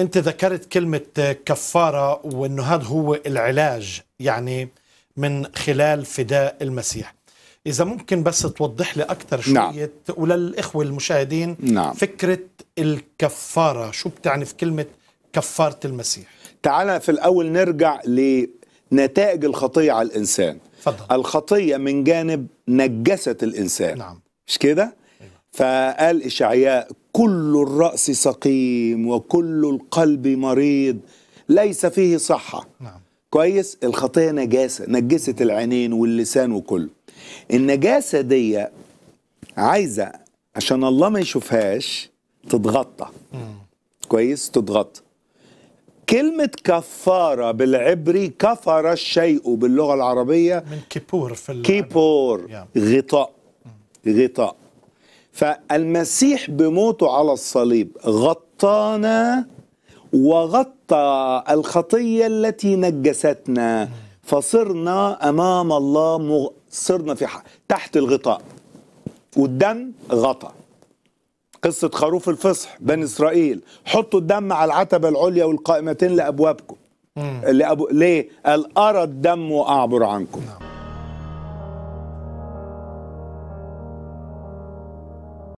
انت ذكرت كلمه كفاره وانه هذا هو العلاج يعني من خلال فداء المسيح اذا ممكن بس توضح لي اكثر شويه نعم. وللاخوه المشاهدين نعم. فكره الكفاره شو بتعني في كلمه كفاره المسيح تعال في الاول نرجع لنتائج الخطيه على الانسان فضل. الخطيه من جانب نجست الانسان نعم. مش كده أيوة. فقال اشعياء كل الرأس سقيم وكل القلب مريض ليس فيه صحة نعم. كويس الخطية نجاسة نجست العينين واللسان وكله النجاسة دي عايزة عشان الله ما يشوفهاش تتغطى كويس تتغطى كلمة كفارة بالعبري كفر الشيء باللغة العربية من كيبور في كيبور غطاء غطاء فالمسيح بموته على الصليب غطانا وغطى الخطية التي نجستنا فصرنا أمام الله مغ... صرنا في ح... تحت الغطاء والدم غطى قصة خروف الفصح بني إسرائيل حطوا الدم على العتبة العليا والقائمتين لأبوابكم لأبو... ليه؟ قال أرى الدم وأعبر عنكم نعم.